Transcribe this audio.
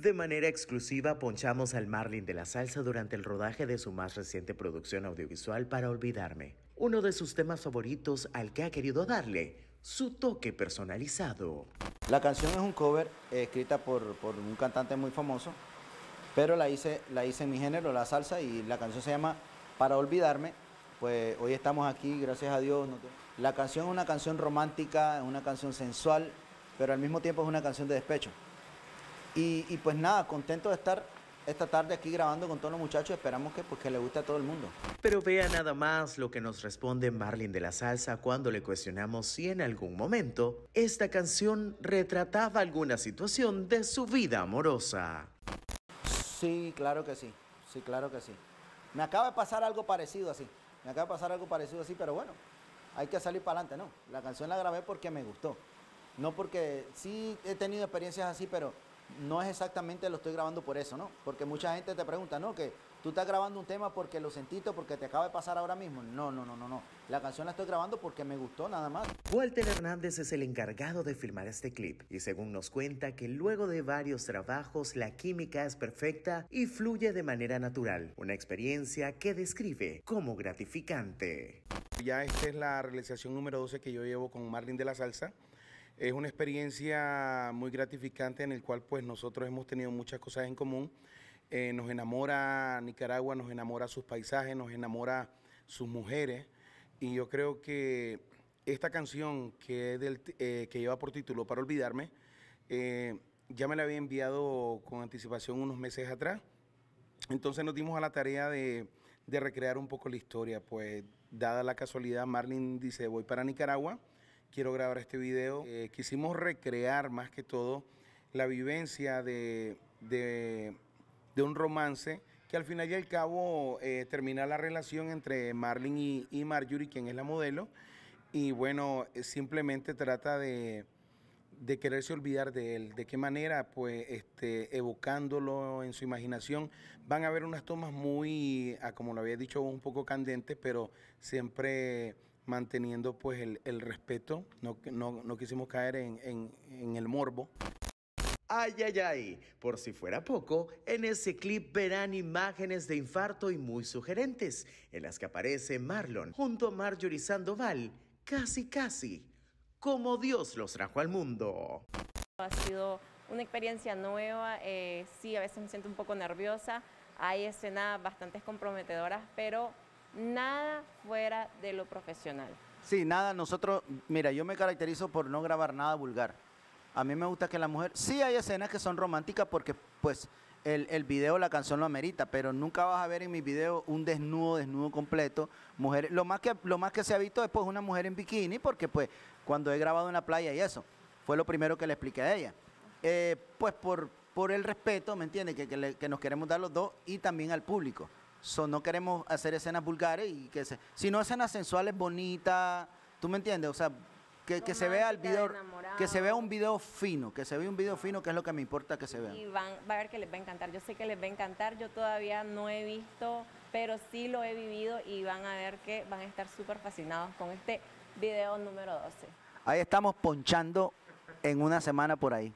De manera exclusiva ponchamos al Marlin de la Salsa durante el rodaje de su más reciente producción audiovisual Para Olvidarme, uno de sus temas favoritos al que ha querido darle su toque personalizado. La canción es un cover eh, escrita por, por, un cantante muy famoso, pero la hice, la hice en mi género, la salsa, y la canción se llama Para Olvidarme. Pues hoy estamos aquí, gracias a Dios. La canción es una canción romántica, es una canción sensual, pero al mismo tiempo es una canción de despecho. Y, pues nada, contento de estar esta tarde aquí grabando con todos los muchachos. Esperamos que, porque pues, le guste a todo el mundo. Pero vea nada más lo que nos responde Marlin de la Salsa cuando le cuestionamos si en algún momento esta canción retrataba alguna situación de su vida amorosa. Sí, claro que sí. Sí, claro que sí. Me acaba de pasar algo parecido así. Me acaba de pasar algo parecido así, pero bueno, hay que salir para adelante, ¿no? La canción la grabé porque me gustó. No porque sí he tenido experiencias así, pero no es exactamente lo estoy grabando por eso, ¿no? Porque mucha gente te pregunta, ¿no? Que tú estás grabando un tema porque lo sentiste, porque te acaba de pasar ahora mismo. No, no, no, no, no. La canción la estoy grabando porque me gustó nada más. Walter Hernández es el encargado de filmar este clip y según nos cuenta que luego de varios trabajos la química es perfecta y fluye de manera natural. Una experiencia que describe como gratificante. Ya esta es la realización número 12 que yo llevo con Marlin de la Salsa. Es una experiencia muy gratificante en el cual pues nosotros hemos tenido muchas cosas en común. Eh, nos enamora Nicaragua, nos enamora sus paisajes, nos enamora sus mujeres y yo creo que esta canción que, del, eh, que lleva por título Para Olvidarme, eh, ya me la había enviado con anticipación unos meses atrás. Entonces nos dimos a la tarea de, recrear un poco la historia, pues dada la casualidad, Marlin dice, voy para Nicaragua quiero grabar este video. Eh, quisimos recrear más que todo la vivencia de, un romance que al final y al cabo eh, termina la relación entre Marlin y, Marjorie, quien es la modelo, y bueno, eh, simplemente trata de, quererse olvidar de él. ¿De qué manera? Pues este, evocándolo en su imaginación. Van a haber unas tomas muy, ah, como lo había dicho, un poco candentes, pero siempre manteniendo pues el, respeto, no, no, quisimos caer en, el morbo. Ay, ay, ay, por si fuera poco, en ese clip verán imágenes de infarto y muy sugerentes, en las que aparece Marlon junto a Marjorie Sandoval, casi, casi, como Dios los trajo al mundo. Ha sido una experiencia nueva, eh, sí, a veces me siento un poco nerviosa, hay escenas bastante comprometedoras, pero nada de lo profesional. Sí, nada, nosotros, mira, yo me caracterizo por no grabar nada vulgar. A mí me gusta que la mujer, sí hay escenas que son románticas porque pues el, el video, la canción lo amerita, pero nunca vas a ver en mi video un desnudo, desnudo completo. Mujer, lo más que, lo más que se ha visto es pues una mujer en bikini porque pues cuando he grabado en la playa y eso, fue lo primero que le expliqué a ella. Eh, pues por, por el respeto, ¿me entiendes? que nos queremos dar los dos y también al público no queremos hacer escenas vulgares y que se, sino escenas sensuales bonitas, ¿tú me entiendes? O sea, que, se vea el video, que se vea un video fino, que se vea un video fino, que es lo que me importa que se vea. Y van, a ver que les va a encantar, yo sé que les va a encantar, yo todavía no he visto, pero sí lo he vivido y van a ver que van a estar súper fascinados con este video número 12. Ahí estamos ponchando en una semana por ahí.